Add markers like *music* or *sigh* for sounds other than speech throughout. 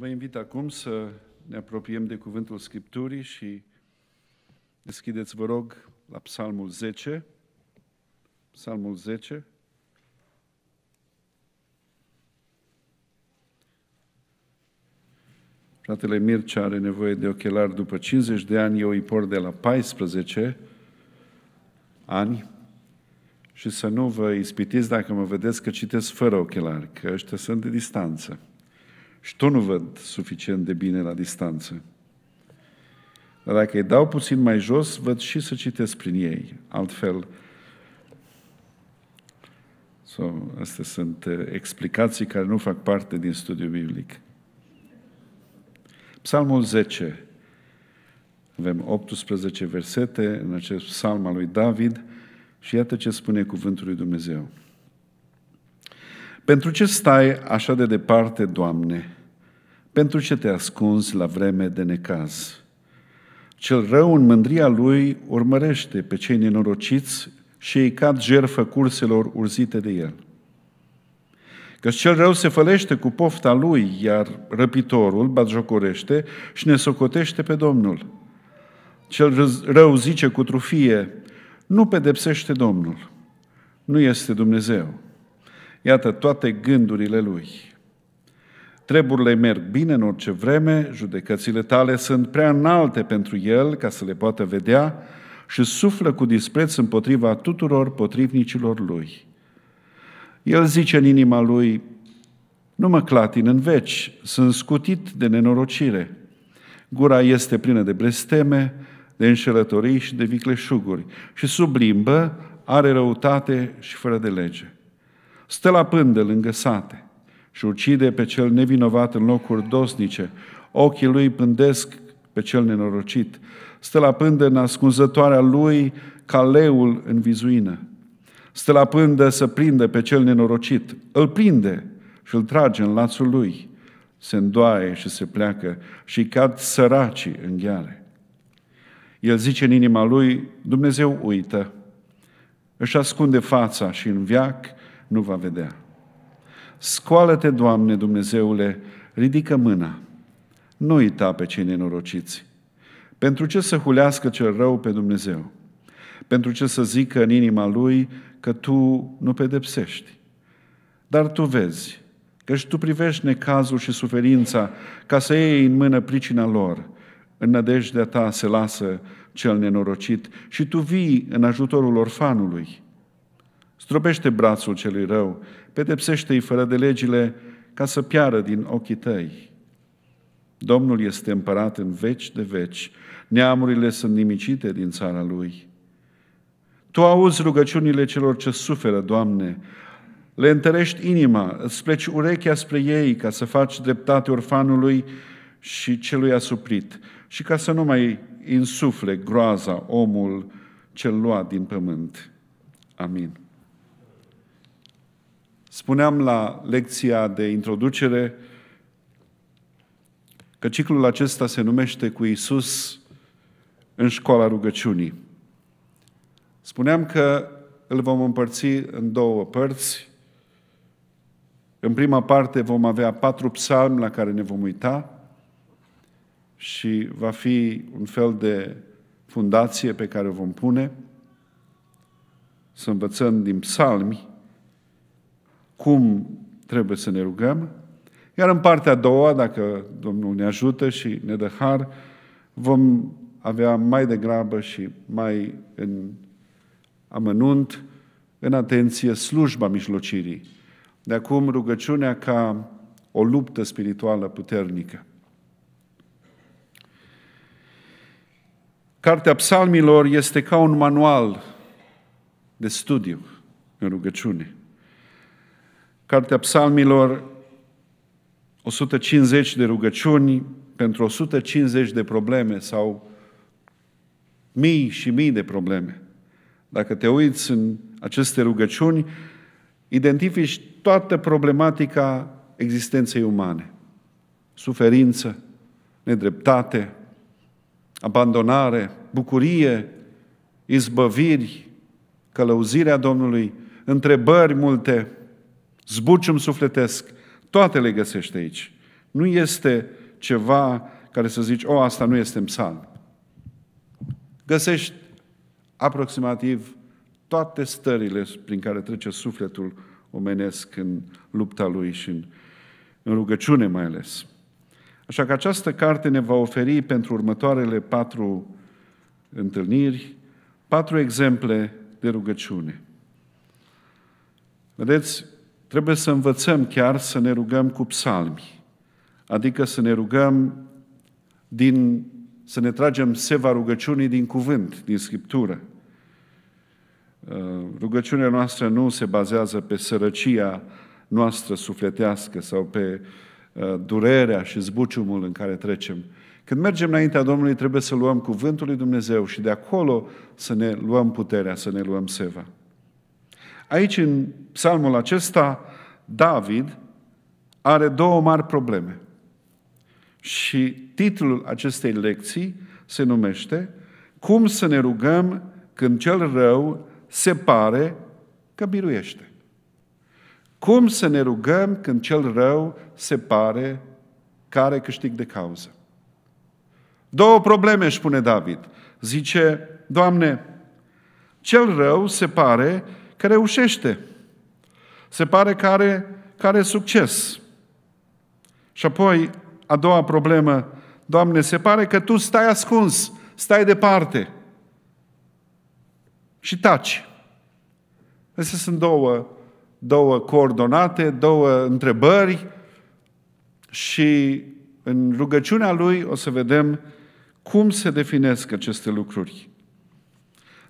Vă invit acum să ne apropiem de Cuvântul Scripturii și deschideți, vă rog, la Psalmul 10. Psalmul 10. Fratele Mircea are nevoie de ochelari după 50 de ani, eu îi por de la 14 ani și să nu vă ispitiți dacă mă vedeți că citesc fără ochelari, că ăștia sunt de distanță. Și tot nu văd suficient de bine la distanță. Dar dacă îi dau puțin mai jos, văd și să citesc prin ei. Altfel, so, astea sunt uh, explicații care nu fac parte din studiul biblic. Psalmul 10. Avem 18 versete în acest psalm al lui David și iată ce spune cuvântul lui Dumnezeu. Pentru ce stai așa de departe, Doamne? Pentru ce te ascunzi la vreme de necaz? Cel rău în mândria lui urmărește pe cei nenorociți și îi cad jerfă curselor urzite de el. Căci cel rău se fălește cu pofta lui, iar răpitorul batjocorește și ne socotește pe Domnul. Cel rău zice cu trufie, nu pedepsește Domnul, nu este Dumnezeu. Iată toate gândurile lui. Treburile merg bine în orice vreme, judecățile tale sunt prea înalte pentru el ca să le poată vedea și suflă cu dispreț împotriva tuturor potrivnicilor lui. El zice în inima lui, nu mă clatin în veci, sunt scutit de nenorocire. Gura este plină de blesteme, de înșelătorii și de vicleșuguri și sublimbă, are răutate și fără de lege. Stă la pândă lângă sate, și ucide pe cel nevinovat în locuri dosnice. Ochii lui pândesc pe cel nenorocit. Stă la pândă în ascunzătoarea lui ca leul în vizuină. Stă la pândă să prindă pe cel nenorocit. Îl prinde și îl trage în lațul lui. Se îndoaie și se pleacă și cad săracii în gheale. El zice în inima lui, Dumnezeu uită, își ascunde fața și în viac nu va vedea. Scoală-te, Doamne Dumnezeule, ridică mâna. Nu uita pe cei nenorociți. Pentru ce să hulească cel rău pe Dumnezeu? Pentru ce să zică în inima lui că tu nu pedepsești? Dar tu vezi, și tu privești necazul și suferința ca să iei în mână pricina lor. În nădejdea ta se lasă cel nenorocit și tu vii în ajutorul orfanului. Stropește brațul celui rău pedepsește-i fără de legile ca să piară din ochii tăi. Domnul este împărat în veci de veci, neamurile sunt nimicite din țara lui. Tu auzi rugăciunile celor ce suferă, Doamne, le întărești inima, îți pleci urechea spre ei ca să faci dreptate orfanului și celui asuprit și ca să nu mai insufle groaza omul cel luat din pământ. Amin. Spuneam la lecția de introducere că ciclul acesta se numește cu Isus în școala rugăciunii. Spuneam că îl vom împărți în două părți. În prima parte vom avea patru psalmi la care ne vom uita și va fi un fel de fundație pe care o vom pune să învățăm din psalmi cum trebuie să ne rugăm. Iar în partea a doua, dacă Domnul ne ajută și ne dă har, vom avea mai degrabă și mai în amănunt, în atenție, slujba mijlocirii. De acum rugăciunea ca o luptă spirituală puternică. Cartea psalmilor este ca un manual de studiu în rugăciune. Cartea Psalmilor, 150 de rugăciuni pentru 150 de probleme sau mii și mii de probleme. Dacă te uiți în aceste rugăciuni, identifici toată problematica existenței umane. Suferință, nedreptate, abandonare, bucurie, izbăviri, călăuzirea Domnului, întrebări multe, zbucium sufletesc, toate le găsești aici. Nu este ceva care să zici, o, asta nu este în psalm. Găsești aproximativ toate stările prin care trece sufletul omenesc în lupta lui și în, în rugăciune mai ales. Așa că această carte ne va oferi pentru următoarele patru întâlniri, patru exemple de rugăciune. Vedeți, Trebuie să învățăm chiar să ne rugăm cu psalmi, adică să ne rugăm din, să ne tragem seva rugăciunii din cuvânt, din Scriptură. Uh, rugăciunea noastră nu se bazează pe sărăcia noastră sufletească sau pe uh, durerea și zbuciumul în care trecem. Când mergem înaintea Domnului, trebuie să luăm cuvântul lui Dumnezeu și de acolo să ne luăm puterea, să ne luăm seva. Aici, în psalmul acesta, David are două mari probleme. Și titlul acestei lecții se numește Cum să ne rugăm când cel rău se pare că biruiește. Cum să ne rugăm când cel rău se pare că are câștig de cauză? Două probleme își pune David. Zice, Doamne, cel rău se pare că reușește. Se pare că are, că are succes. Și apoi, a doua problemă, Doamne, se pare că Tu stai ascuns, stai departe și taci. Astea sunt două, două coordonate, două întrebări și în rugăciunea lui o să vedem cum se definesc aceste lucruri.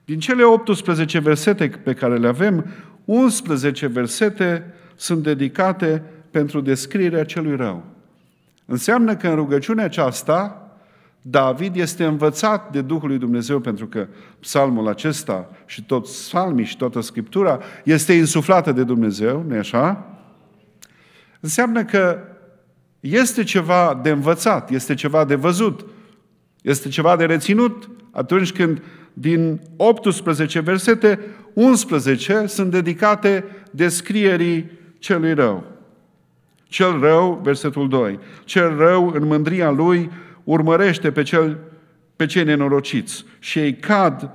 Din cele 18 versete pe care le avem, 11 versete sunt dedicate pentru descrierea celui rău. Înseamnă că în rugăciunea aceasta, David este învățat de Duhul lui Dumnezeu pentru că psalmul acesta și tot psalmii și toată Scriptura este insuflată de Dumnezeu, nu așa? Înseamnă că este ceva de învățat, este ceva de văzut, este ceva de reținut atunci când din 18 versete, 11 sunt dedicate descrierii celui rău. Cel rău, versetul 2, cel rău în mândria lui urmărește pe, cel, pe cei nenorociți și ei cad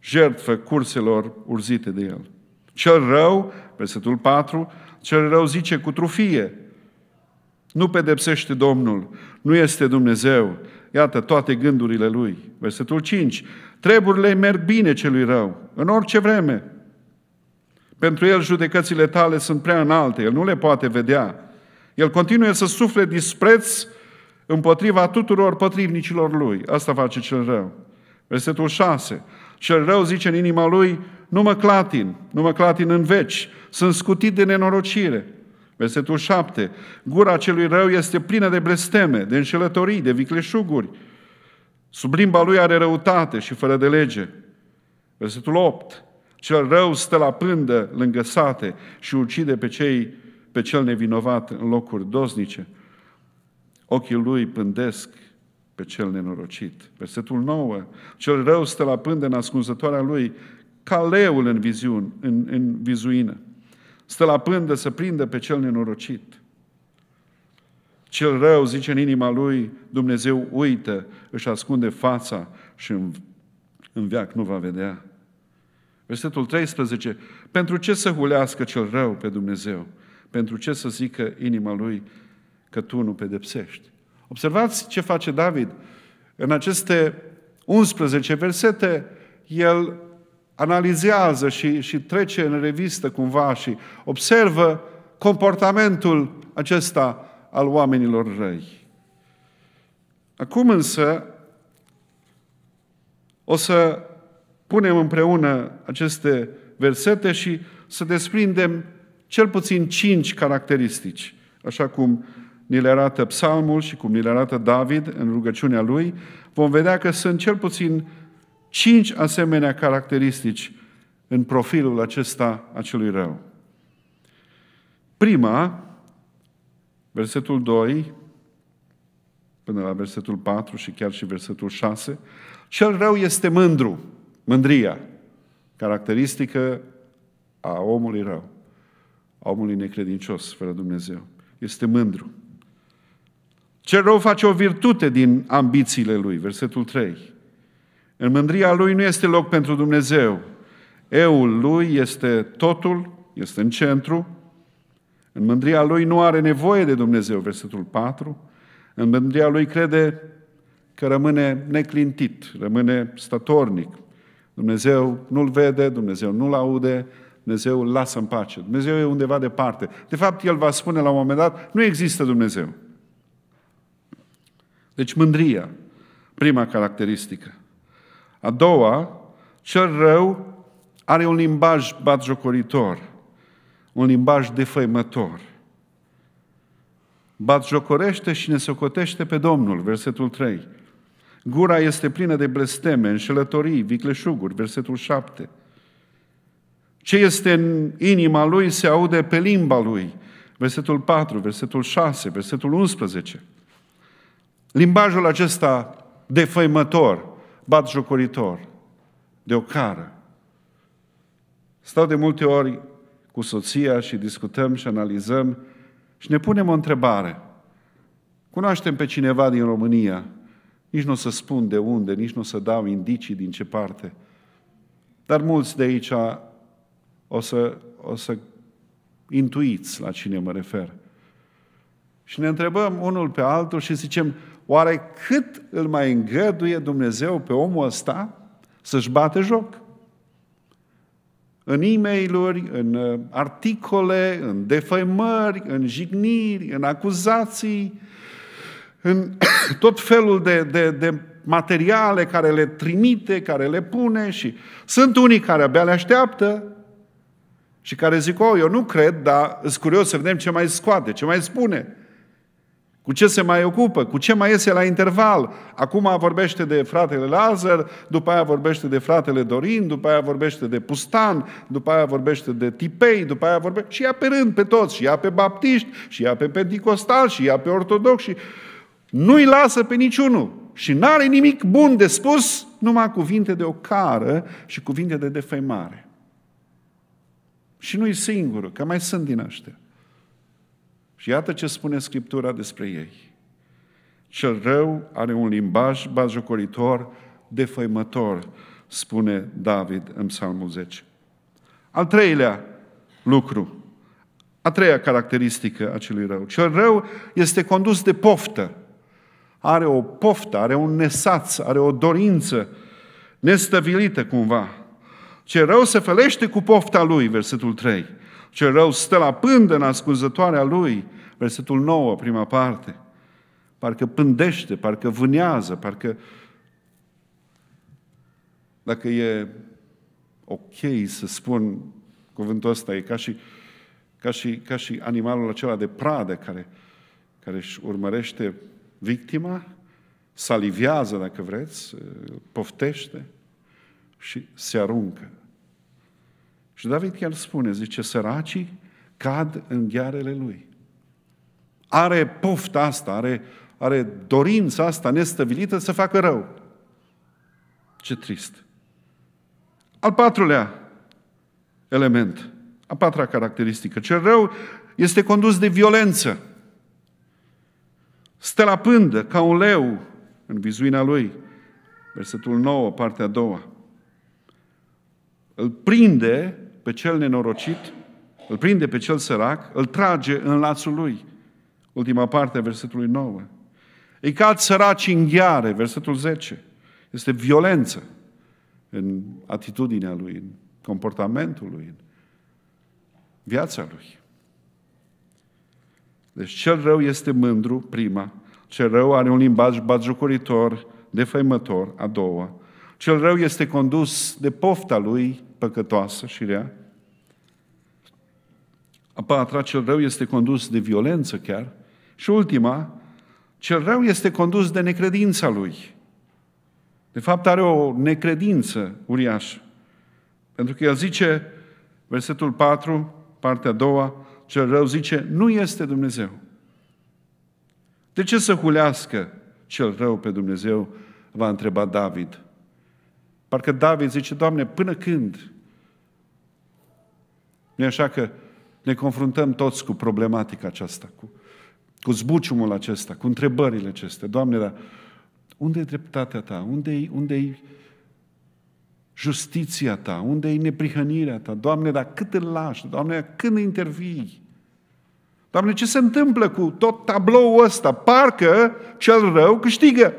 jertfă curselor urzite de el. Cel rău, versetul 4, cel rău zice cu trufie, nu pedepsește Domnul, nu este Dumnezeu, Iată toate gândurile lui. Versetul 5. Treburile merg bine celui rău, în orice vreme. Pentru el judecățile tale sunt prea înalte, el nu le poate vedea. El continuă să sufle dispreț împotriva tuturor potrivnicilor lui. Asta face cel rău. Versetul 6. Cel rău zice în inima lui, nu mă clatin, nu mă clatin în veci, sunt scutit de nenorocire. Versetul 7. Gura celui rău este plină de blesteme, de înșelătorii, de vicleșuguri. Sub limba lui are răutate și fără de lege. Versetul 8. Cel rău stă la pândă lângă sate și ucide pe, cei, pe cel nevinovat în locuri doznice. Ochii lui pândesc pe cel nenorocit. Versetul 9. Cel rău stă la pândă în ascunzătoarea lui, ca leul în, viziun, în, în vizuină stă la pândă să prindă pe cel nenorocit. Cel rău zice în inima lui, Dumnezeu uită, își ascunde fața și în, în veac nu va vedea. Versetul 13. Pentru ce să hulească cel rău pe Dumnezeu? Pentru ce să zică inima lui că tu nu pedepsești? Observați ce face David. În aceste 11 versete, el analizează și, și trece în revistă cumva și observă comportamentul acesta al oamenilor răi. Acum însă o să punem împreună aceste versete și să desprindem cel puțin cinci caracteristici, așa cum ni le arată psalmul și cum ni le arată David în rugăciunea lui, vom vedea că sunt cel puțin Cinci asemenea caracteristici în profilul acesta a celui rău. Prima, versetul 2 până la versetul 4 și chiar și versetul 6, cel rău este mândru, mândria, caracteristică a omului rău, a omului necredincios fără Dumnezeu. Este mândru. Cel rău face o virtute din ambițiile lui, versetul 3. În mândria lui nu este loc pentru Dumnezeu. Eul lui este totul, este în centru. În mândria lui nu are nevoie de Dumnezeu, versetul 4. În mândria lui crede că rămâne neclintit, rămâne statornic. Dumnezeu nu-l vede, Dumnezeu nu-l aude, Dumnezeu îl lasă în pace. Dumnezeu e undeva departe. De fapt, el va spune la un moment dat, nu există Dumnezeu. Deci mândria, prima caracteristică. A doua, cel rău are un limbaj batjocoritor, un limbaj defăimător. Batjocorește și ne socotește pe Domnul, versetul 3. Gura este plină de blesteme, înșelătorii, vicleșuguri, versetul 7. Ce este în inima lui se aude pe limba lui, versetul 4, versetul 6, versetul 11. Limbajul acesta defăimător, jocoritor de cară. Stau de multe ori cu soția și discutăm și analizăm și ne punem o întrebare. Cunoaștem pe cineva din România, nici nu o să spun de unde, nici nu o să dau indicii din ce parte, dar mulți de aici o să, o să intuiți la cine mă refer. Și ne întrebăm unul pe altul și zicem, oare cât îl mai îngăduie Dumnezeu pe omul ăsta să-și bate joc? În e mail în uh, articole, în defăimări, în jigniri, în acuzații, în *coughs* tot felul de, de, de materiale care le trimite, care le pune și sunt unii care abia le așteaptă și care zic, oh, eu nu cred, dar sunt curios să vedem ce mai scoate, ce mai spune. Cu ce se mai ocupă? Cu ce mai iese la interval? Acum vorbește de fratele Lazar, după aia vorbește de fratele Dorin, după aia vorbește de Pustan, după aia vorbește de Tipei, după aia vorbește... Și ia pe rând pe toți, și ia pe baptiști, și ia pe pentecostal, și ia pe ortodoxi. Și... Nu-i lasă pe niciunul. Și n-are nimic bun de spus, numai cuvinte de ocară și cuvinte de defăimare. Și nu-i singur, că mai sunt din ăștia. Și iată ce spune Scriptura despre ei. Cel rău are un limbaj bajocoritor, defăimător, spune David în Psalmul 10. Al treilea lucru, a treia caracteristică a celui rău. Cel rău este condus de poftă. Are o poftă, are un nesaț, are o dorință nestăvilită cumva. Ce rău se felește cu pofta lui, versetul 3. Ce rău stă la pândă în ascunzătoarea lui versetul 9, prima parte. Parcă pândește, parcă vânează, parcă... Dacă e ok să spun cuvântul ăsta, e ca și, ca și, ca și animalul acela de pradă care, care își urmărește victima, salivează, dacă vreți, poftește și se aruncă. Și David chiar spune, zice, săracii cad în ghearele lui are pofta asta, are, are dorința asta nestăvilită să facă rău. Ce trist. Al patrulea element, a patra caracteristică. Cel rău este condus de violență. Stă la pândă ca un leu în vizuina lui. Versetul 9, partea a doua. Îl prinde pe cel nenorocit, îl prinde pe cel sărac, îl trage în lațul lui ultima parte a versetului 9. Îi cad săraci în gheare, versetul 10. Este violență în atitudinea lui, în comportamentul lui, în viața lui. Deci cel rău este mândru, prima. Cel rău are un limbaj batjocoritor, defăimător, a doua. Cel rău este condus de pofta lui păcătoasă și rea. A patra, cel rău este condus de violență chiar, și ultima, cel rău este condus de necredința lui. De fapt, are o necredință uriașă. Pentru că el zice, versetul 4, partea a doua, cel rău zice, nu este Dumnezeu. De ce să hulească cel rău pe Dumnezeu? Va întreba David. Parcă David zice, Doamne, până când? Nu așa că ne confruntăm toți cu problematica aceasta, cu cu zbuciumul acesta, cu întrebările acestea. Doamne, dar unde e dreptatea ta? Unde e unde justiția ta? Unde e neprihănirea ta? Doamne, dar cât îl lași? Doamne, când intervii? Doamne, ce se întâmplă cu tot tabloul ăsta? Parcă cel rău câștigă.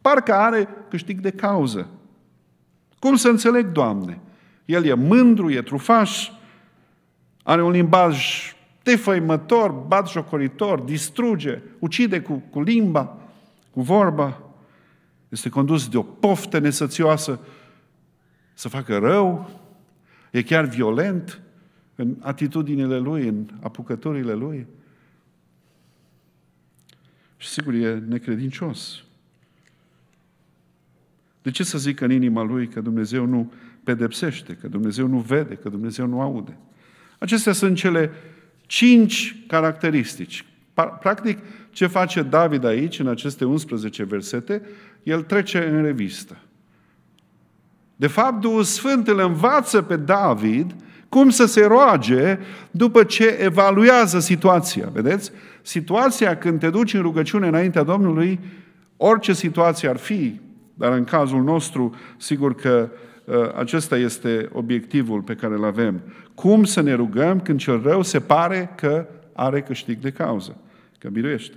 Parcă are câștig de cauză. Cum să înțeleg, Doamne? El e mândru, e trufaș, are un limbaj defăimător, jocoritor, distruge, ucide cu, cu limba, cu vorba, este condus de o poftă nesățioasă să facă rău, e chiar violent în atitudinile lui, în apucăturile lui. Și sigur e necredincios. De ce să zică în inima lui că Dumnezeu nu pedepsește, că Dumnezeu nu vede, că Dumnezeu nu aude? Acestea sunt cele Cinci caracteristici. Practic, ce face David aici, în aceste 11 versete, el trece în revistă. De fapt, Duhul Sfânt îl învață pe David cum să se roage după ce evaluează situația. Vedeți? Situația când te duci în rugăciune înaintea Domnului, orice situație ar fi, dar în cazul nostru, sigur că ă, acesta este obiectivul pe care îl avem. Cum să ne rugăm când cel rău se pare că are câștig de cauză, că biruiește.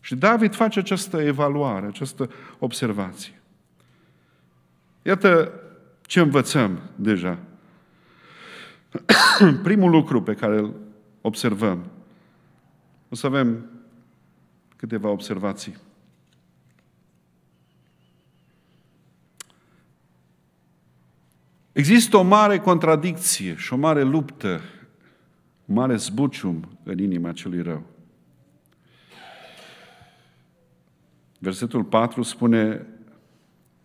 Și David face această evaluare, această observație. Iată ce învățăm deja. *coughs* Primul lucru pe care îl observăm. O să avem câteva observații. Există o mare contradicție și o mare luptă, un mare zbucium în inima celui rău. Versetul 4 spune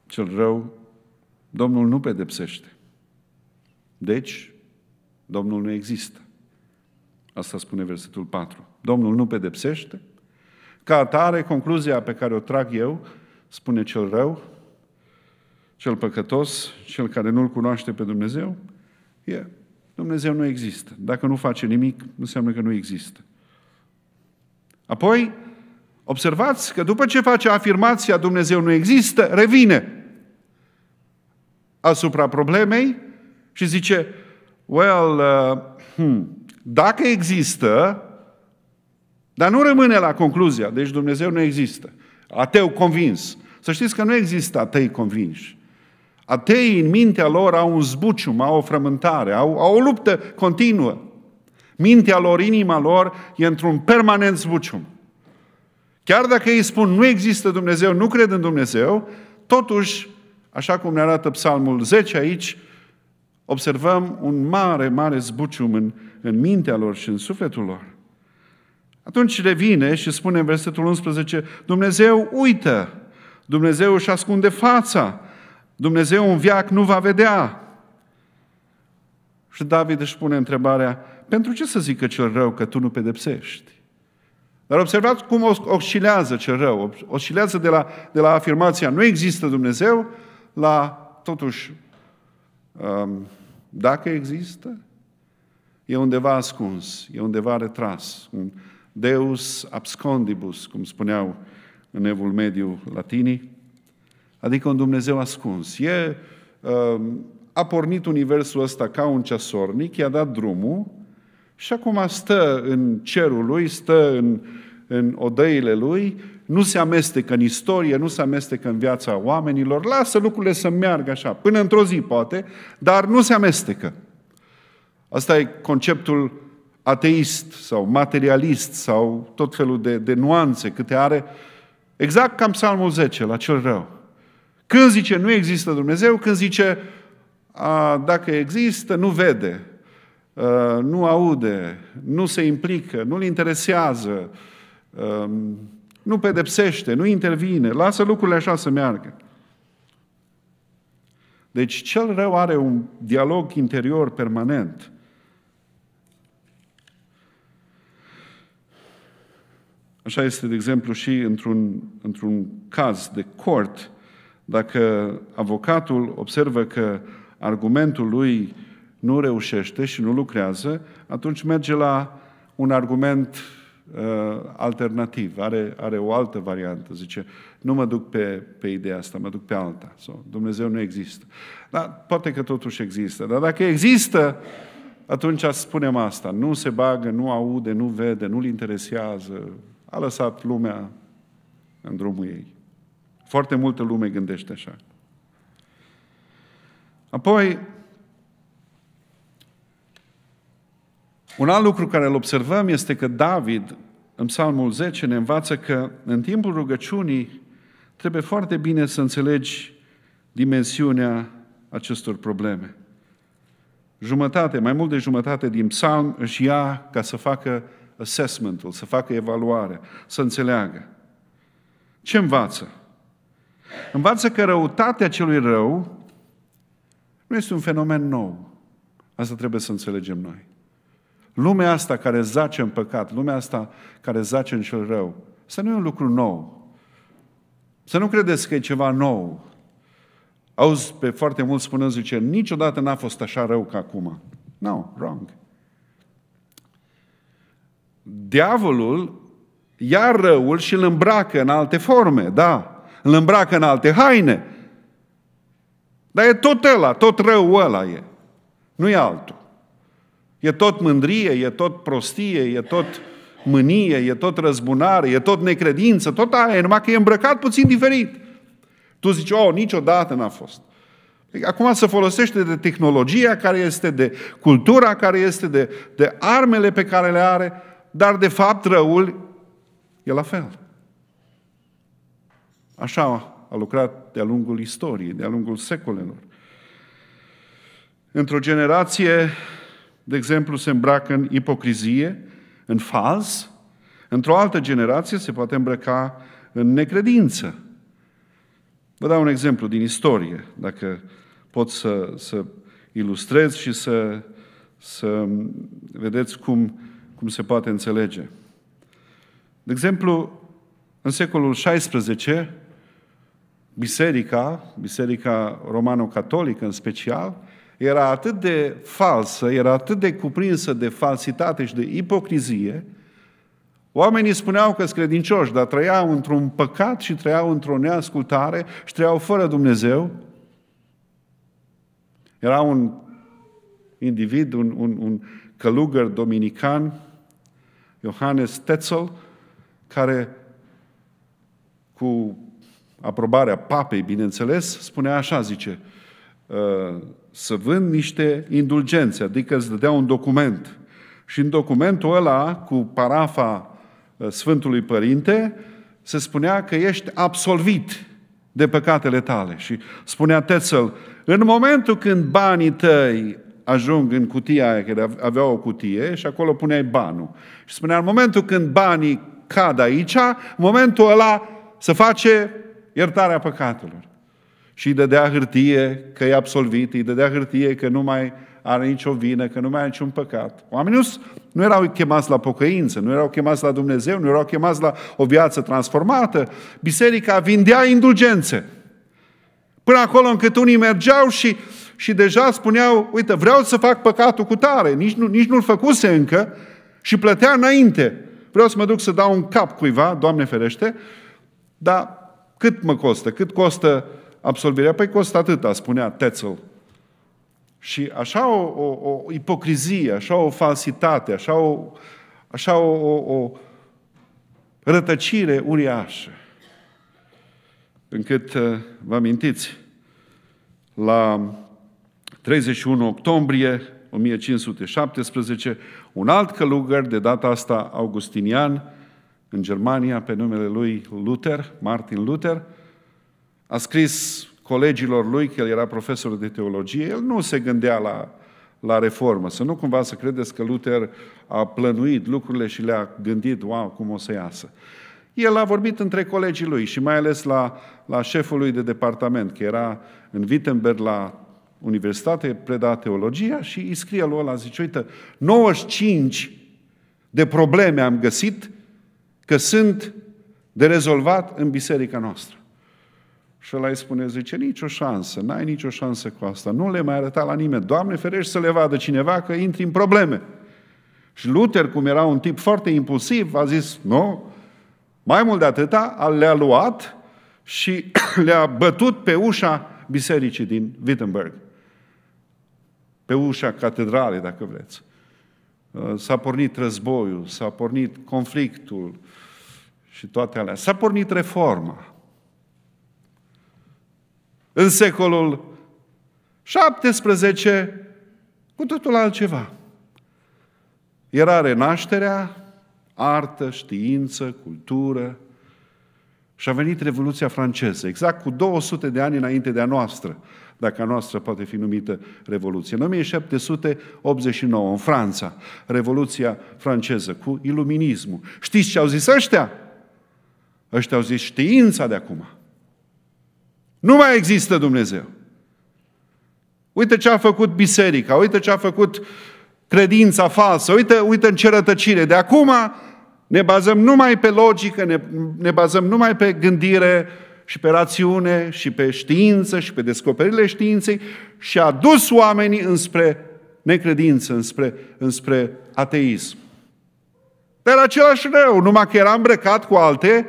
cel rău, Domnul nu pedepsește. Deci, Domnul nu există. Asta spune versetul 4. Domnul nu pedepsește. Ca atare, concluzia pe care o trag eu, spune cel rău, cel păcătos, cel care nu-L cunoaște pe Dumnezeu, e. Dumnezeu nu există. Dacă nu face nimic, înseamnă că nu există. Apoi, observați că după ce face afirmația Dumnezeu nu există, revine asupra problemei și zice, well, uh, hmm, dacă există, dar nu rămâne la concluzia, deci Dumnezeu nu există. Ateu convins. Să știți că nu există atei convinși. Ateii în mintea lor au un zbucium, au o frământare, au, au o luptă continuă. Mintea lor, inima lor e într-un permanent zbucium. Chiar dacă ei spun nu există Dumnezeu, nu cred în Dumnezeu, totuși, așa cum ne arată Psalmul 10 aici, observăm un mare, mare zbucium în, în mintea lor și în sufletul lor. Atunci revine și spune în versetul 11, Dumnezeu uită, Dumnezeu își ascunde fața, Dumnezeu în viac nu va vedea. Și David își pune întrebarea, pentru ce să zică cel rău că tu nu pedepsești? Dar observați cum oscilează cel rău. Oscilează de la, de la afirmația nu există Dumnezeu la totuși um, dacă există, e undeva ascuns, e undeva retras. Un deus abscondibus, cum spuneau în evul mediu latinii, Adică un Dumnezeu ascuns. E, um, a pornit universul ăsta ca un ceasornic, i-a dat drumul și acum stă în cerul lui, stă în, în odăile lui, nu se amestecă în istorie, nu se amestecă în viața oamenilor, lasă lucrurile să meargă așa, până într-o zi poate, dar nu se amestecă. Asta e conceptul ateist sau materialist sau tot felul de, de nuanțe câte are, exact ca în Psalmul 10, la cel rău. Când zice nu există Dumnezeu, când zice a, dacă există, nu vede, a, ă, nu aude, nu se implică, nu-l interesează, a, ă, nu pedepsește, nu intervine, lasă lucrurile așa să meargă. Deci cel rău are un dialog interior permanent. Așa este, de exemplu, și într-un, într-un caz de cort, dacă avocatul observă că argumentul lui nu reușește și nu lucrează, atunci merge la un argument uh, alternativ, are, are o altă variantă. Zice, nu mă duc pe, pe ideea asta, mă duc pe alta. Sau, Dumnezeu nu există. Dar poate că totuși există. Dar dacă există, atunci spunem asta. Nu se bagă, nu aude, nu vede, nu-l interesează. A lăsat lumea în drumul ei. Foarte multă lume gândește așa. Apoi, un alt lucru care îl observăm este că David, în Psalmul 10, ne învață că în timpul rugăciunii trebuie foarte bine să înțelegi dimensiunea acestor probleme. Jumătate, mai mult de jumătate din psalm își ia ca să facă assessmentul, să facă evaluarea, să înțeleagă. Ce învață? Învață că răutatea celui rău nu este un fenomen nou. Asta trebuie să înțelegem noi. Lumea asta care zace în păcat, lumea asta care zace în cel rău, să nu e un lucru nou. Să nu credeți că e ceva nou. Auzi pe foarte mulți spunând, zice, niciodată n-a fost așa rău ca acum. No, wrong. Diavolul ia răul și îl îmbracă în alte forme, da îl îmbracă în alte haine. Dar e tot ăla, tot rău ăla e. Nu e altul. E tot mândrie, e tot prostie, e tot mânie, e tot răzbunare, e tot necredință, tot aia, numai că e îmbrăcat puțin diferit. Tu zici, oh, niciodată n-a fost. Păi, acum se folosește de tehnologia care este, de cultura care este, de, de armele pe care le are, dar de fapt răul e la fel. Așa a lucrat de-a lungul istoriei, de-a lungul secolelor. Într-o generație, de exemplu, se îmbracă în ipocrizie, în fals, într-o altă generație se poate îmbrăca în necredință. Vă dau un exemplu din istorie, dacă pot să, să ilustrez și să, să vedeți cum, cum se poate înțelege. De exemplu, în secolul XVI, biserica, biserica romano-catolică în special, era atât de falsă, era atât de cuprinsă de falsitate și de ipocrizie, oamenii spuneau că sunt credincioși, dar trăiau într-un păcat și trăiau într-o neascultare și trăiau fără Dumnezeu. Era un individ, un, un, un călugăr dominican, Johannes Tetzel, care cu aprobarea papei, bineînțeles, spunea așa, zice, ă, să vând niște indulgențe, adică îți dădea un document. Și în documentul ăla, cu parafa ă, Sfântului Părinte, se spunea că ești absolvit de păcatele tale. Și spunea Tetzel, în momentul când banii tăi ajung în cutia aia, că avea o cutie și acolo puneai banul. Și spunea, în momentul când banii cad aici, în momentul ăla se face iertarea păcatelor. Și îi dădea hârtie că e absolvit, îi dădea hârtie că nu mai are nicio vină, că nu mai are niciun păcat. Oamenii nu erau chemați la pocăință, nu erau chemați la Dumnezeu, nu erau chemați la o viață transformată. Biserica vindea indulgențe. Până acolo încât unii mergeau și, și deja spuneau, uite, vreau să fac păcatul cu tare, nici, nu, nici nu-l făcuse încă și plătea înainte. Vreau să mă duc să dau un cap cuiva, Doamne ferește, dar cât mă costă? Cât costă absolvirea? Păi costă atâta, spunea Tetzel. Și așa o, o, o ipocrizie, așa o falsitate, așa o, așa o, o, o rătăcire uriașă, încât, uh, vă amintiți, la 31 octombrie 1517, un alt călugăr, de data asta augustinian, în Germania pe numele lui Luther, Martin Luther, a scris colegilor lui că el era profesor de teologie, el nu se gândea la, la reformă. Să nu cumva să credeți că Luther a plănuit lucrurile și le-a gândit, wow, cum o să iasă. El a vorbit între colegii lui și mai ales la, la șeful lui de departament, că era în Wittenberg la universitate, preda teologia și îi scrie lui ăla, zice, uite, 95 de probleme am găsit că sunt de rezolvat în biserica noastră. Și ăla îi spune, zice, nicio șansă, n-ai nicio șansă cu asta. Nu le mai arăta la nimeni. Doamne ferești să le vadă cineva că intri în probleme. Și Luther, cum era un tip foarte impulsiv, a zis, nu, mai mult de atâta, le-a luat și *clears throat* le-a bătut pe ușa bisericii din Wittenberg. Pe ușa catedralei, dacă vreți. Uh, s-a pornit războiul, s-a pornit conflictul, și toate alea. S-a pornit reforma. În secolul 17, cu totul altceva. Era renașterea, artă, știință, cultură și a venit Revoluția franceză, exact cu 200 de ani înainte de a noastră, dacă a noastră poate fi numită Revoluție. În 1789, în Franța, Revoluția franceză, cu iluminismul. Știți ce au zis ăștia? Ăștia au zis știința de acum. Nu mai există Dumnezeu. Uite ce a făcut biserica, uite ce a făcut credința falsă, uite, uite în ce rătăcire. De acum ne bazăm numai pe logică, ne, ne bazăm numai pe gândire și pe rațiune și pe știință și pe descoperirile științei și a dus oamenii înspre necredință, înspre, înspre ateism. Dar același rău, numai că era îmbrăcat cu alte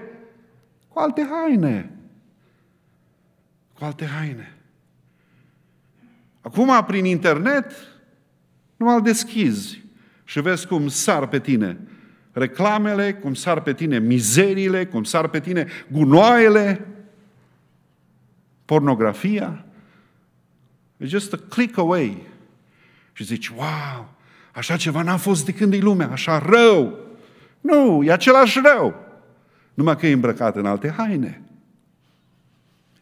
cu alte haine. Cu alte haine. Acum, prin internet, nu al deschizi și vezi cum sar pe tine reclamele, cum sar pe tine mizerile, cum sar pe tine gunoaiele, pornografia. It's just a click away. Și zici, wow, așa ceva n-a fost de când e lumea, așa rău. Nu, e același rău. Numai că e îmbrăcat în alte haine.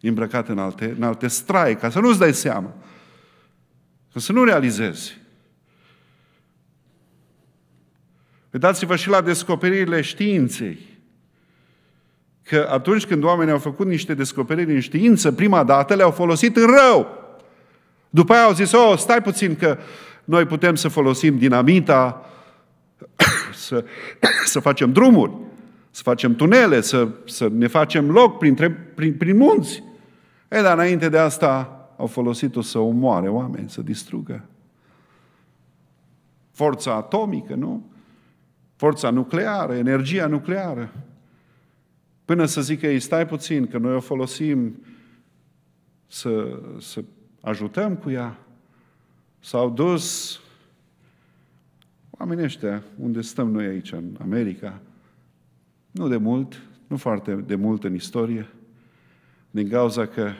E îmbrăcat în alte, în alte strai, ca să nu-ți dai seama. Ca să nu realizezi. Uitați-vă și la descoperirile științei. Că atunci când oamenii au făcut niște descoperiri în știință, prima dată le-au folosit în rău. După aia au zis, oh, stai puțin că noi putem să folosim dinamita, *coughs* să, *coughs* să facem drumuri să facem tunele, să, să ne facem loc printre, prin, prin munți. Ei, dar înainte de asta au folosit-o să omoare oameni, să distrugă. Forța atomică, nu? Forța nucleară, energia nucleară. Până să zică ei, stai puțin, că noi o folosim să, să ajutăm cu ea. S-au dus oamenii ăștia, unde stăm noi aici, în America, nu de mult, nu foarte de mult în istorie, din cauza că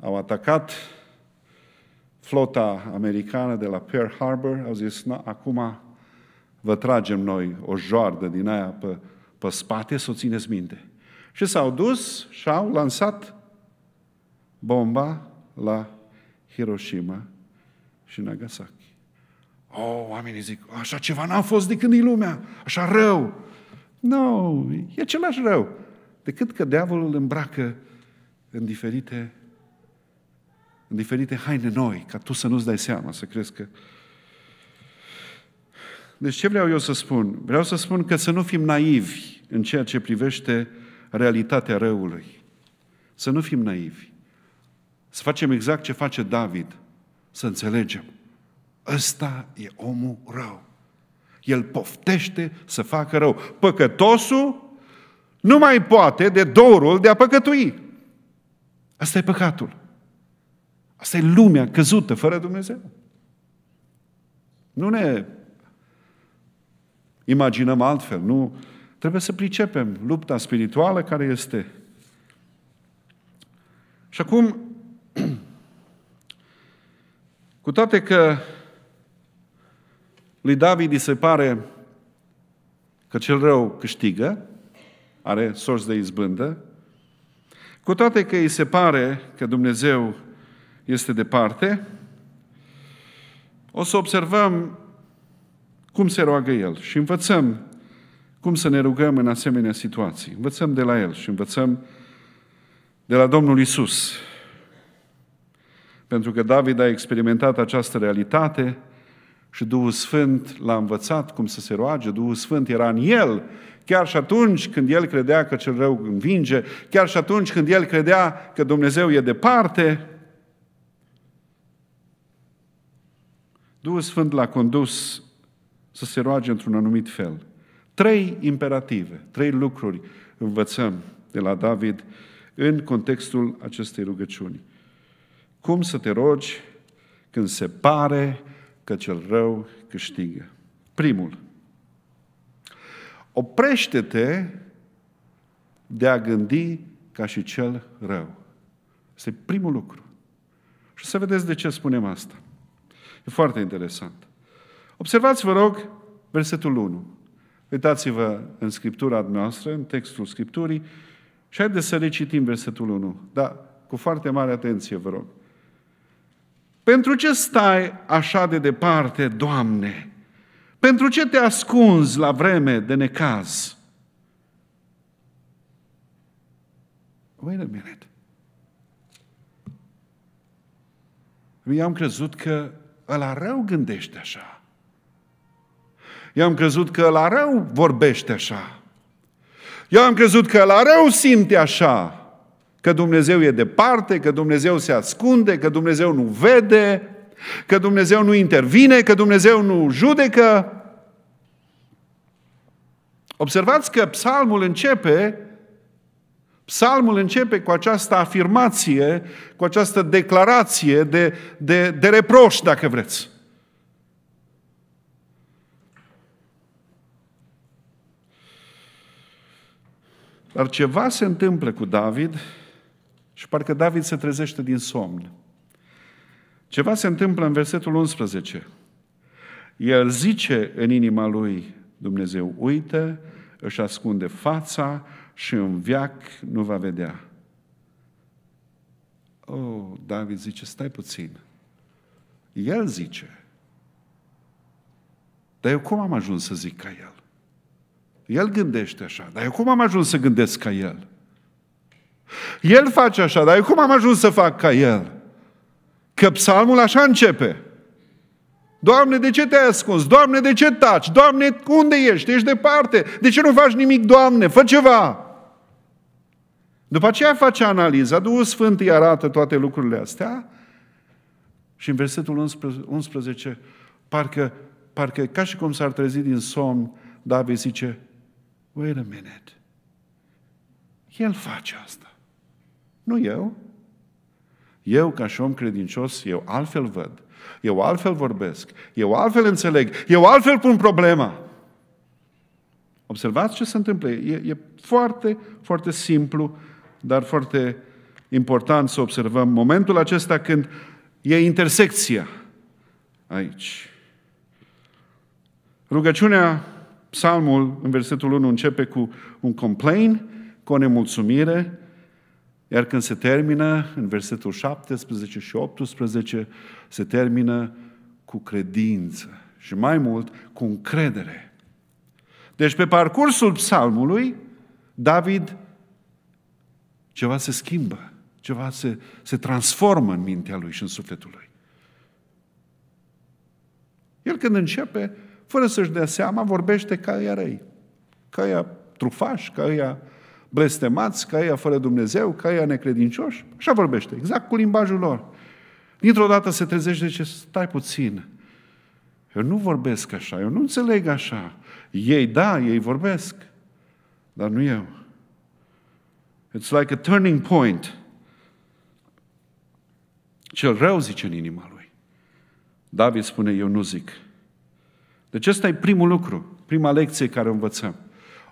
au atacat flota americană de la Pearl Harbor, au zis, na, acum vă tragem noi o joardă din aia pe, pe spate, să o țineți minte. Și s-au dus și au lansat bomba la Hiroshima și Nagasaki. Oh, oamenii zic, așa ceva n-a fost de când e lumea, așa rău, nu, e același rău. Decât că diavolul îl îmbracă în diferite, în diferite haine noi, ca tu să nu-ți dai seama, să crezi că... Deci ce vreau eu să spun? Vreau să spun că să nu fim naivi în ceea ce privește realitatea răului. Să nu fim naivi. Să facem exact ce face David. Să înțelegem. Ăsta e omul rău. El poftește să facă rău. Păcătosul nu mai poate de dorul de a păcătui. Asta e păcatul. Asta e lumea căzută fără Dumnezeu. Nu ne imaginăm altfel, nu? Trebuie să pricepem lupta spirituală care este. Și acum, *clears throat* cu toate că lui David îi se pare că cel rău câștigă, are sorți de izbândă, cu toate că îi se pare că Dumnezeu este departe, o să observăm cum se roagă El și învățăm cum să ne rugăm în asemenea situații. Învățăm de la El și învățăm de la Domnul Isus. Pentru că David a experimentat această realitate și Duhul Sfânt l-a învățat cum să se roage, Duhul Sfânt era în el, chiar și atunci când el credea că cel rău învinge, chiar și atunci când el credea că Dumnezeu e departe, Duhul Sfânt l-a condus să se roage într-un anumit fel. Trei imperative, trei lucruri învățăm de la David în contextul acestei rugăciuni. Cum să te rogi când se pare că cel rău câștigă. Primul, oprește-te de a gândi ca și cel rău. Este primul lucru. Și să vedeți de ce spunem asta. E foarte interesant. Observați, vă rog, versetul 1. Uitați-vă în Scriptura noastră, în textul Scripturii, și haideți să recitim versetul 1. Da, cu foarte mare atenție, vă rog. Pentru ce stai așa de departe, Doamne? Pentru ce te ascunzi la vreme de necaz? Wait a minute. Eu am crezut că ăla rău gândește așa. Eu am crezut că la rău vorbește așa. Eu am crezut că la rău simte așa. Că Dumnezeu e departe, că Dumnezeu se ascunde, că Dumnezeu nu vede, că Dumnezeu nu intervine, că Dumnezeu nu judecă. Observați că psalmul începe Psalmul începe cu această afirmație, cu această declarație de, de, de reproș, dacă vreți. Dar ceva se întâmplă cu David și parcă David se trezește din somn. Ceva se întâmplă în versetul 11. El zice în inima lui, Dumnezeu uită, își ascunde fața și în viac nu va vedea. Oh, David zice, stai puțin. El zice. Dar eu cum am ajuns să zic ca el? El gândește așa, dar eu cum am ajuns să gândesc ca el? El face așa, dar eu cum am ajuns să fac ca el? Că psalmul așa începe. Doamne, de ce te-ai ascuns? Doamne, de ce taci? Doamne, unde ești? Ești departe. De ce nu faci nimic, Doamne? Fă ceva! După aceea face analiza, Duhul Sfânt îi arată toate lucrurile astea și în versetul 11, parcă, parcă ca și cum s-ar trezi din somn, David zice, wait a minute, el face asta. Nu eu. Eu, ca și om credincios, eu altfel văd. Eu altfel vorbesc. Eu altfel înțeleg. Eu altfel pun problema. Observați ce se întâmplă. E, e foarte, foarte simplu, dar foarte important să observăm momentul acesta când e intersecția aici. Rugăciunea, psalmul în versetul 1 începe cu un complain, cu o nemulțumire iar când se termină, în versetul 17 și 18, se termină cu credință și mai mult cu încredere. Deci pe parcursul psalmului, David ceva se schimbă, ceva se, se transformă în mintea lui și în sufletul lui. El când începe, fără să-și dea seama, vorbește ca ea răi, ca ea trufaș, ca ea blestemați, ca ei fără Dumnezeu, ca ei necredincioși. Așa vorbește, exact cu limbajul lor. Dintr-o dată se trezește și zice, stai puțin, eu nu vorbesc așa, eu nu înțeleg așa. Ei, da, ei vorbesc, dar nu eu. It's like a turning point. Cel rău zice în inima lui. David spune, eu nu zic. Deci ăsta e primul lucru, prima lecție care o învățăm.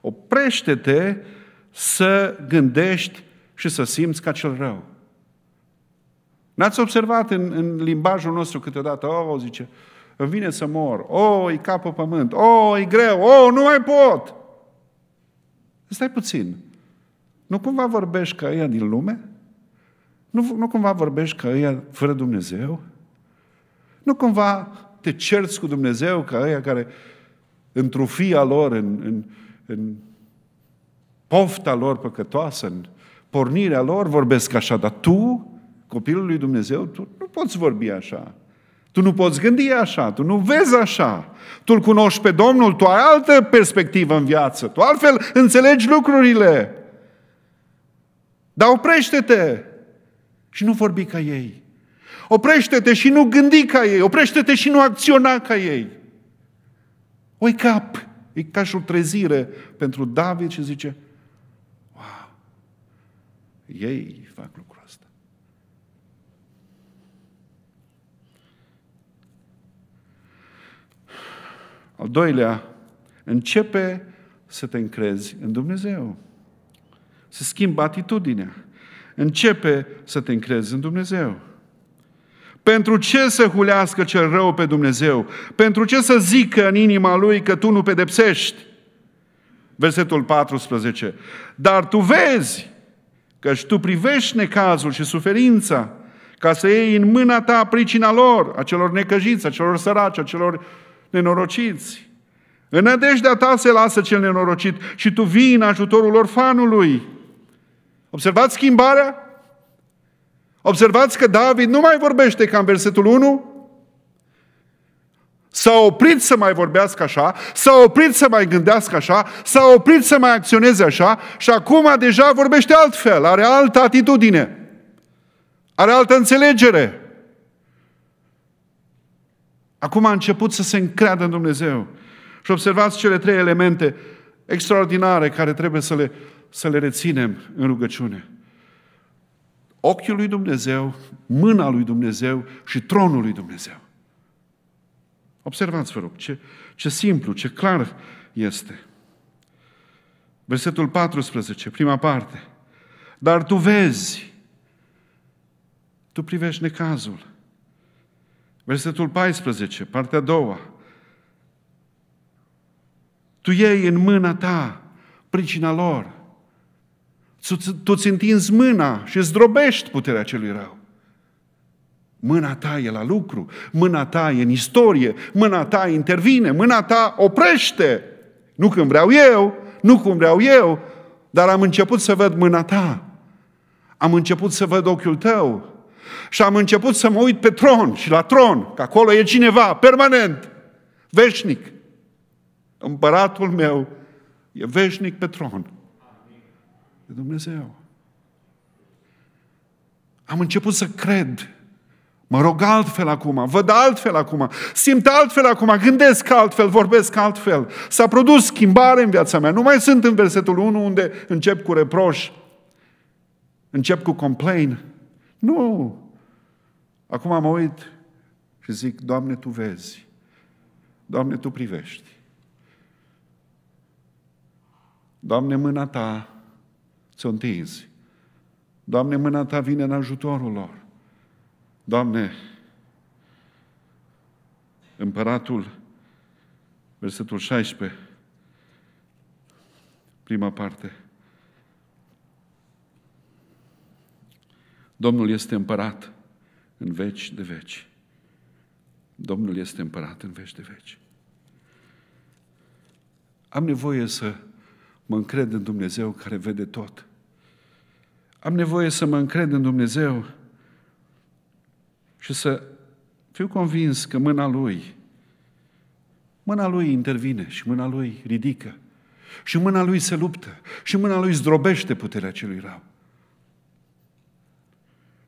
Oprește-te să gândești și să simți ca cel rău. N-ați observat în, în limbajul nostru câteodată, o, oh, zice, îmi vine să mor, o, oh, e capul pământ, o, oh, e greu, o, oh, nu mai pot. Stai puțin. Nu cumva vorbești ca ea din lume? Nu, nu cumva vorbești ca ea fără Dumnezeu? Nu cumva te cerți cu Dumnezeu ca ea care în trufia lor, în, în, în pofta lor păcătoasă, în pornirea lor, vorbesc așa, dar tu, copilul lui Dumnezeu, tu nu poți vorbi așa. Tu nu poți gândi așa, tu nu vezi așa. Tu îl cunoști pe Domnul, tu ai altă perspectivă în viață, tu altfel înțelegi lucrurile. Dar oprește-te și nu vorbi ca ei. Oprește-te și nu gândi ca ei, oprește-te și nu acționa ca ei. Oi cap, e ca și o trezire pentru David și zice, ei fac lucrul ăsta. Al doilea, începe să te încrezi în Dumnezeu. Se schimbă atitudinea. Începe să te încrezi în Dumnezeu. Pentru ce să hulească cel rău pe Dumnezeu? Pentru ce să zică în inima lui că tu nu pedepsești? Versetul 14. Dar tu vezi căci tu privești necazul și suferința, ca să iei în mâna ta pricina lor, a celor necăjiți, a celor săraci, a celor nenorociți. În nădejdea ta se lasă cel nenorocit și tu vii în ajutorul orfanului. Observați schimbarea? Observați că David nu mai vorbește ca în versetul 1, S-a oprit să mai vorbească așa, s-a oprit să mai gândească așa, s-a oprit să mai acționeze așa și acum deja vorbește altfel, are altă atitudine, are altă înțelegere. Acum a început să se încreadă în Dumnezeu. Și observați cele trei elemente extraordinare care trebuie să le, să le reținem în rugăciune. Ochiul lui Dumnezeu, mâna lui Dumnezeu și tronul lui Dumnezeu. Observați, vă rog, ce, ce simplu, ce clar este. Versetul 14, prima parte. Dar tu vezi, tu privești necazul. Versetul 14, partea a doua. Tu iei în mâna ta pricina lor. Tu, ți întinzi mâna și zdrobești puterea celui rău. Mâna ta e la lucru, mâna ta e în istorie, mâna ta intervine, mâna ta oprește. Nu când vreau eu, nu cum vreau eu, dar am început să văd mâna ta. Am început să văd ochiul tău. Și am început să mă uit pe tron și la tron, că acolo e cineva, permanent, veșnic. Împăratul meu e veșnic pe tron. E Dumnezeu. Am început să cred Mă rog altfel acum, văd altfel acum, simt altfel acum, gândesc altfel, vorbesc altfel. S-a produs schimbare în viața mea. Nu mai sunt în versetul 1 unde încep cu reproș, încep cu complain. Nu! Acum mă uit și zic, Doamne, Tu vezi. Doamne, Tu privești. Doamne, mâna Ta ți-o întinzi. Doamne, mâna Ta vine în ajutorul lor. Doamne, împăratul, versetul 16, prima parte. Domnul este împărat în veci de veci. Domnul este împărat în veci de veci. Am nevoie să mă încred în Dumnezeu care vede tot. Am nevoie să mă încred în Dumnezeu și să fiu convins că mâna Lui, mâna Lui intervine și mâna Lui ridică și mâna Lui se luptă și mâna Lui zdrobește puterea celui rău.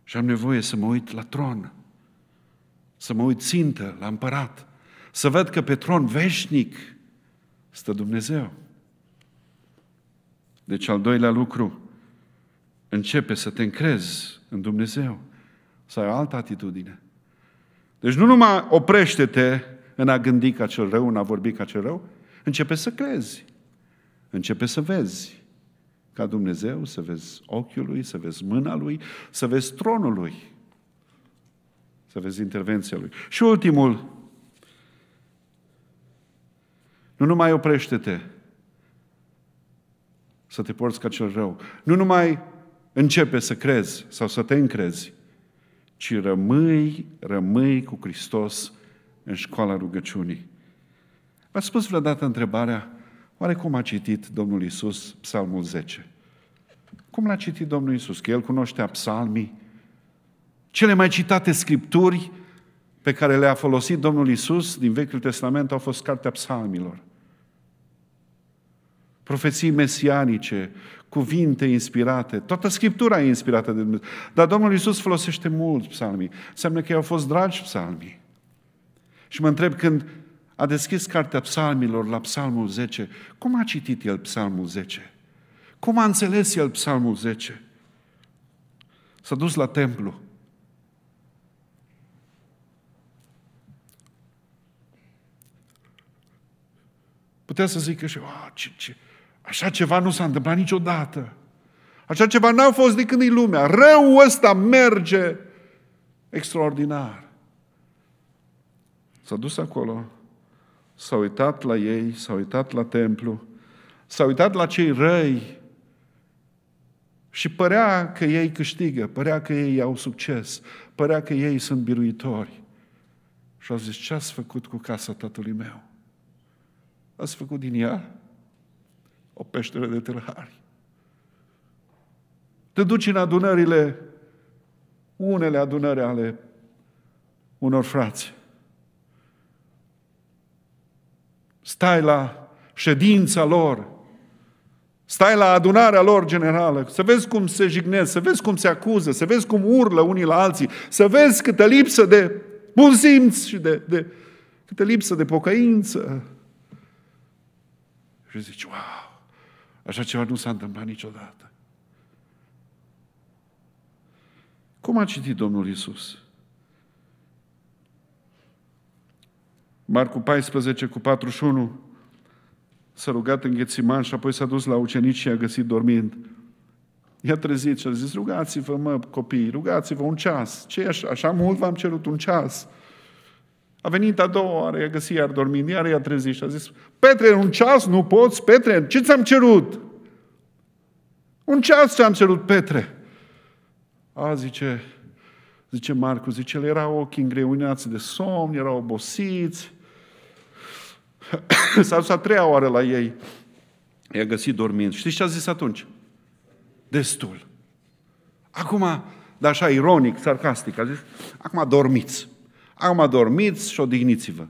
Și am nevoie să mă uit la tron, să mă uit țintă la împărat, să văd că pe tron veșnic stă Dumnezeu. Deci al doilea lucru, începe să te încrezi în Dumnezeu să ai o altă atitudine. Deci nu numai oprește-te în a gândi ca cel rău, în a vorbi ca cel rău, începe să crezi, începe să vezi ca Dumnezeu, să vezi ochiul lui, să vezi mâna lui, să vezi tronul lui, să vezi intervenția lui. Și ultimul, nu numai oprește-te să te porți ca cel rău, nu numai începe să crezi sau să te încrezi, ci rămâi, rămâi cu Hristos în școala rugăciunii. V-ați spus vreodată întrebarea, oare cum a citit Domnul Isus Psalmul 10? Cum l-a citit Domnul Isus? Că El cunoștea psalmii, cele mai citate scripturi pe care le-a folosit Domnul Isus din Vechiul Testament au fost Cartea Psalmilor profeții mesianice, cuvinte inspirate. Toată Scriptura e inspirată de Dumnezeu. Dar Domnul Iisus folosește mult psalmii. Înseamnă că i-au fost dragi psalmii. Și mă întreb când a deschis cartea psalmilor la psalmul 10, cum a citit el psalmul 10? Cum a înțeles el psalmul 10? S-a dus la templu. Putea să zică și, oh, ce, ce, Așa ceva nu s-a întâmplat niciodată. Așa ceva n-a fost de când e lumea. Răul ăsta merge extraordinar. S-a dus acolo, s-a uitat la ei, s-a uitat la templu, s-a uitat la cei răi și părea că ei câștigă, părea că ei au succes, părea că ei sunt biruitori. Și au zis, ce ați făcut cu casa tatălui meu? Ați făcut din ea? o peșteră de tâlhari. Te duci în adunările, unele adunări ale unor frați. Stai la ședința lor, stai la adunarea lor generală, să vezi cum se jignesc, să vezi cum se acuză, să vezi cum urlă unii la alții, să vezi câtă lipsă de bun simț și de, de câtă lipsă de pocăință. Și zici, wow, Așa ceva nu s-a întâmplat niciodată. Cum a citit Domnul Isus? Marcu 14 cu 41 s-a rugat în Ghețiman și apoi s-a dus la ucenici și a găsit dormind. I-a trezit și a zis, rugați-vă, mă, copii, rugați-vă un ceas. Ce așa, așa mult v-am cerut un ceas. A venit a doua oară, i-a găsit iar dormind, iar i-a trezit și a zis, Petre, un ceas nu poți? Petre, ce ți-am cerut? Un ceas ce am cerut, Petre. A, zice, zice Marcu, zice, el era ochii îngreunați de somn, erau obosiți. *coughs* S-a dus a treia oară la ei. I-a găsit dormind. Știți ce a zis atunci? Destul. Acum, dar așa ironic, sarcastic, a zis, acum dormiți. Am adormit și odihniți-vă.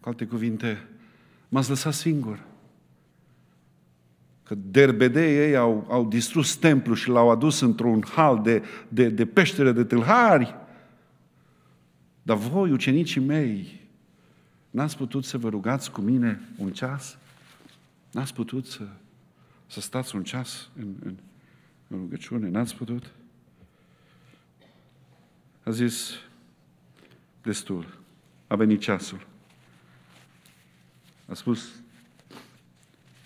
Cu alte cuvinte, m-ați lăsat singur. Că derbedeii ei au, au distrus templul și l-au adus într-un hal de, de, de peștere de tâlhari. Dar voi, ucenicii mei, n-ați putut să vă rugați cu mine un ceas? N-ați putut să, să stați un ceas în, în, în rugăciune? N-ați putut? a zis, destul, a venit ceasul. A spus,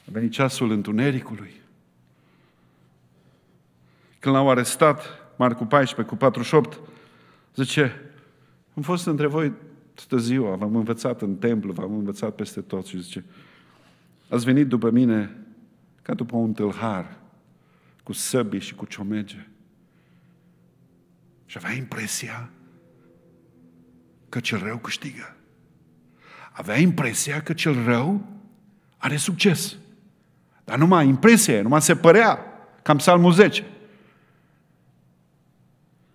a venit ceasul întunericului. Când l-au arestat, Marcu 14 cu 48, zice, am fost între voi toată ziua, v-am învățat în templu, v-am învățat peste tot și zice, ați venit după mine ca după un tâlhar, cu săbii și cu ciomege. Și avea impresia că cel rău câștigă. Avea impresia că cel rău are succes. Dar numai impresie, numai se părea, cam psalmul 10.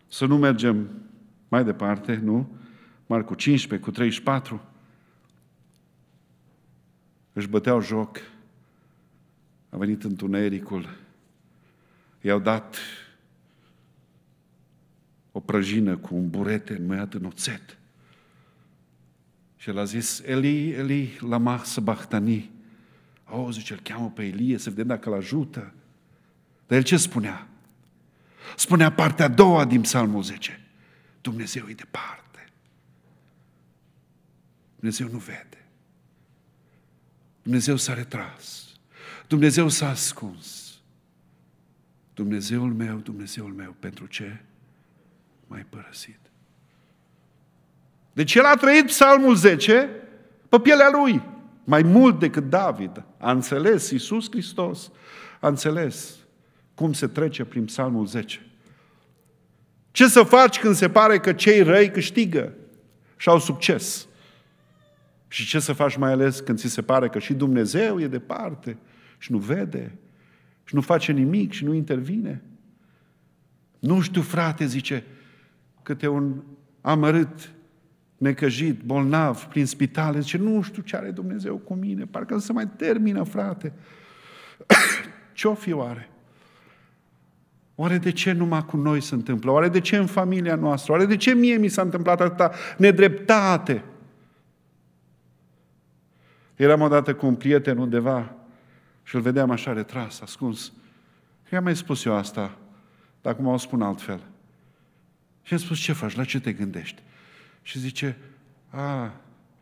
Să nu mergem mai departe, nu? Marcu 15 cu 34. Își băteau joc. A venit întunericul. I-au dat o prăjină cu un burete înmăiat în oțet. Și el a zis, Eli, Eli, lama săbahtani. O, zice, îl cheamă pe Elie să vedem dacă îl ajută. Dar el ce spunea? Spunea partea a doua din Psalmul 10. Dumnezeu e departe. Dumnezeu nu vede. Dumnezeu s-a retras. Dumnezeu s-a ascuns. Dumnezeul meu, Dumnezeul meu, pentru ce? mai părăsit. Deci el a trăit psalmul 10 pe pielea lui, mai mult decât David. A înțeles Iisus Hristos, a înțeles cum se trece prin psalmul 10. Ce să faci când se pare că cei răi câștigă și au succes? Și ce să faci mai ales când ți se pare că și Dumnezeu e departe și nu vede și nu face nimic și nu intervine? Nu știu, frate, zice, câte un amărât, necăjit, bolnav, prin spitale, zice, nu știu ce are Dumnezeu cu mine, parcă nu se mai termină, frate. *coughs* Ce-o fi oare? Oare de ce numai cu noi se întâmplă? Oare de ce în familia noastră? Oare de ce mie mi s-a întâmplat atâta nedreptate? Eram odată cu un prieten undeva și îl vedeam așa retras, ascuns. I-am mai spus eu asta, dar acum o spun altfel. Și am spus, ce faci, la ce te gândești? Și zice, a,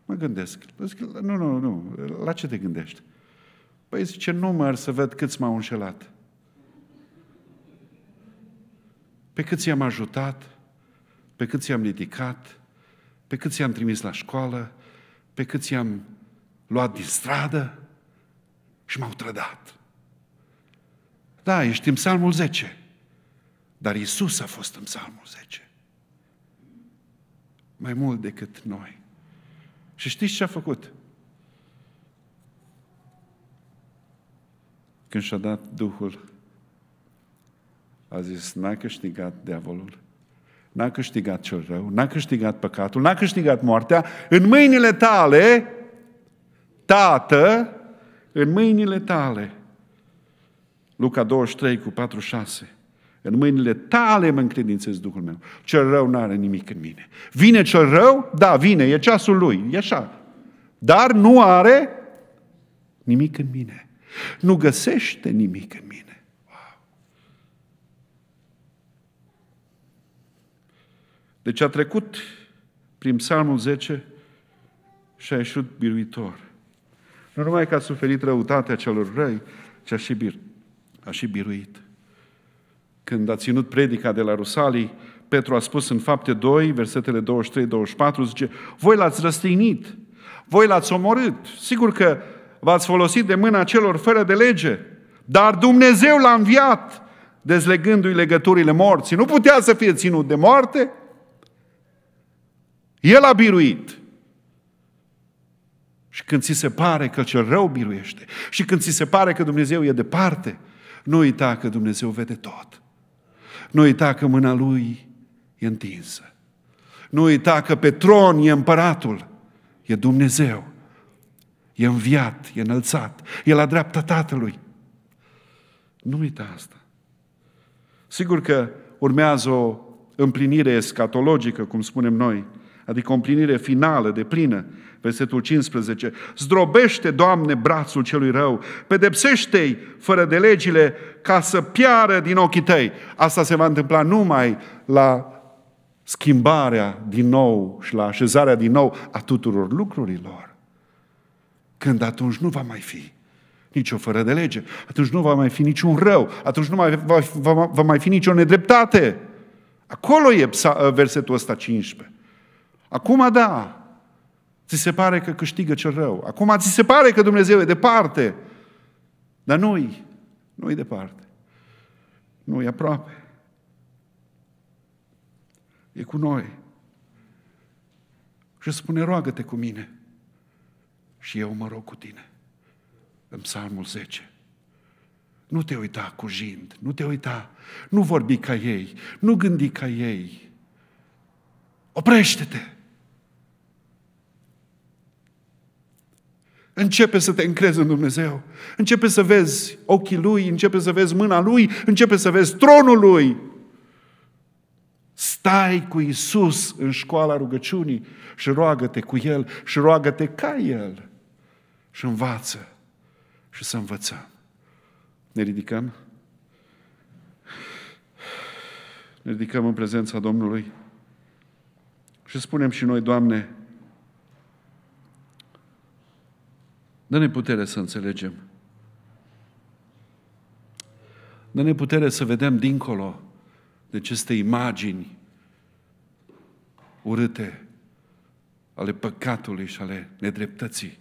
mă gândesc. Zic, nu, nu, nu, la ce te gândești? Păi zice, număr să văd câți m-au înșelat. Pe câți i-am ajutat, pe câți i-am ridicat, pe câți i-am trimis la școală, pe câți i-am luat din stradă și m-au trădat. Da, ești în psalmul 10, dar Isus a fost în psalmul 10 mai mult decât noi. Și știți ce a făcut? Când și-a dat Duhul, a zis, n-a câștigat diavolul, n-a câștigat cel rău, n-a câștigat păcatul, n-a câștigat moartea, în mâinile tale, Tată, în mâinile tale. Luca 23 cu 46. În mâinile tale mă încredințez Duhul meu. Cel rău nu are nimic în mine. Vine cel rău? Da, vine, e ceasul lui, e așa. Dar nu are nimic în mine. Nu găsește nimic în mine. Wow. Deci a trecut prin Psalmul 10 și a ieșit biruitor. Nu numai că a suferit răutatea celor răi, ci a și, bir- a și biruit când a ținut predica de la Rusalii, Petru a spus în fapte 2, versetele 23-24, zice, voi l-ați răstignit, voi l-ați omorât, sigur că v-ați folosit de mâna celor fără de lege, dar Dumnezeu l-a înviat, dezlegându-i legăturile morții. Nu putea să fie ținut de moarte. El a biruit. Și când ți se pare că cel rău biruiește, și când ți se pare că Dumnezeu e departe, nu uita că Dumnezeu vede tot. Nu uita că mâna lui e întinsă. Nu uita că pe tron e împăratul, e Dumnezeu, e înviat, e înălțat, e la dreapta Tatălui. Nu uita asta. Sigur că urmează o împlinire escatologică, cum spunem noi, adică o împlinire finală, de plină. Versetul 15. Zdrobește, Doamne, brațul celui rău, pedepsește-i fără de legile ca să piară din ochii tăi. Asta se va întâmpla numai la schimbarea din nou și la așezarea din nou a tuturor lucrurilor. Când atunci nu va mai fi nicio fără de lege, atunci nu va mai fi niciun rău, atunci nu mai va, va, va mai fi nicio nedreptate. Acolo e versetul ăsta 15. Acum da, ți se pare că câștigă cel rău. Acum ți se pare că Dumnezeu e departe. Dar nu-i, nu departe. nu aproape. E cu noi. Și spune, roagă-te cu mine și eu mă rog cu tine. În psalmul 10. Nu te uita cu jind, nu te uita, nu vorbi ca ei, nu gândi ca ei. Oprește-te! Începe să te încrezi în Dumnezeu. Începe să vezi ochii Lui, începe să vezi mâna Lui, începe să vezi tronul Lui. Stai cu Isus în școala rugăciunii și roagă-te cu El și roagă-te ca El. Și învață și să învățăm. Ne ridicăm? Ne ridicăm în prezența Domnului și spunem și noi, Doamne, Dă-ne putere să înțelegem. Dă-ne putere să vedem dincolo de aceste imagini urâte ale păcatului și ale nedreptății.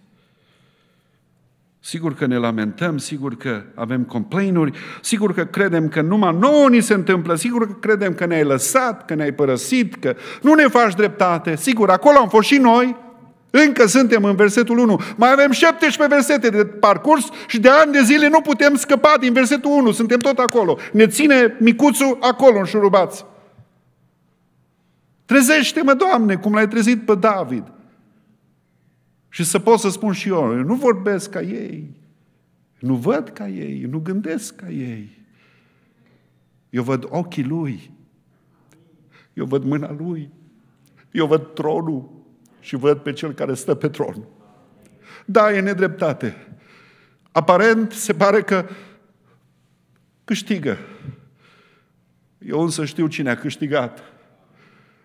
Sigur că ne lamentăm, sigur că avem complainuri, sigur că credem că numai nouă ni se întâmplă, sigur că credem că ne-ai lăsat, că ne-ai părăsit, că nu ne faci dreptate. Sigur, acolo am fost și noi, încă suntem în versetul 1. Mai avem 17 versete de parcurs și de ani de zile nu putem scăpa din versetul 1. Suntem tot acolo. Ne ține micuțul acolo, șurubați. Trezește-mă, Doamne, cum l-ai trezit pe David. Și să pot să spun și eu, eu nu vorbesc ca ei, nu văd ca ei, nu gândesc ca ei. Eu văd ochii lui, eu văd mâna lui, eu văd tronul, și văd pe cel care stă pe tron. Da, e nedreptate. Aparent se pare că câștigă. Eu însă știu cine a câștigat.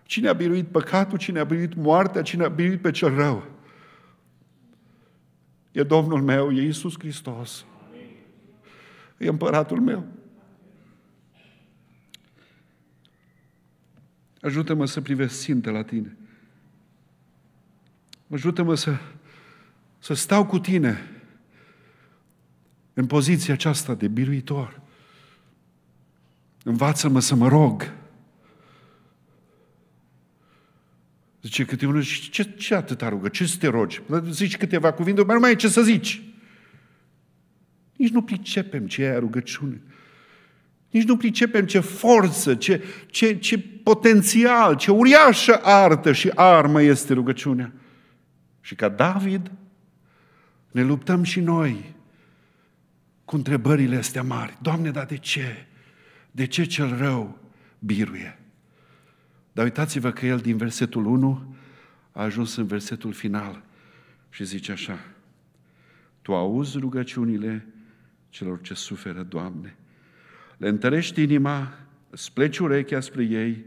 Cine a biruit păcatul, cine a biruit moartea, cine a biruit pe cel rău. E Domnul meu, e Iisus Hristos. E împăratul meu. Ajută-mă să privesc sinte la tine. Ajută-mă să, să stau cu tine în poziția aceasta de biruitor. Învață-mă să mă rog. Zice câte unul, ce, ce atâta rugă? Ce să te rogi? Zici câteva cuvinte, mai nu mai e ce să zici. Nici nu pricepem ce e rugăciune. Nici nu pricepem ce forță, ce, ce, ce potențial, ce uriașă artă și armă este rugăciunea. Și ca David, ne luptăm și noi cu întrebările astea mari. Doamne, dar de ce? De ce cel rău biruie? Dar uitați-vă că el din versetul 1 a ajuns în versetul final și zice așa, Tu auzi rugăciunile celor ce suferă, Doamne, le întărești inima, spleci urechea spre ei,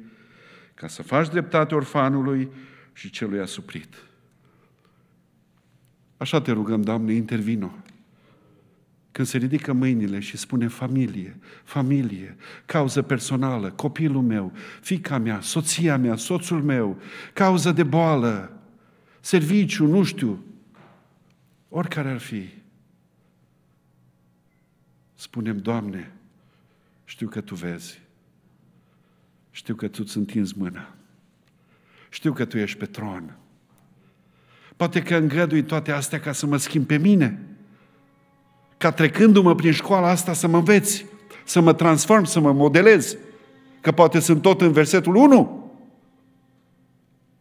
ca să faci dreptate orfanului și celui asuprit. Așa te rugăm, Doamne, intervino. Când se ridică mâinile și spune familie, familie, cauză personală, copilul meu, fica mea, soția mea, soțul meu, cauză de boală, serviciu, nu știu, oricare ar fi. Spunem, Doamne, știu că Tu vezi, știu că Tu îți întinzi mâna, știu că Tu ești pe tron, Poate că îngădui toate astea ca să mă schimb pe mine. Ca trecându-mă prin școala asta să mă înveți, să mă transform, să mă modelez. Că poate sunt tot în versetul 1.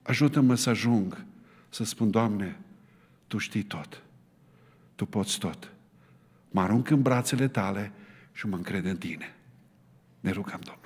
Ajută-mă să ajung să spun, Doamne, Tu știi tot. Tu poți tot. Mă arunc în brațele Tale și mă încred în Tine. Ne rugăm, Domnul.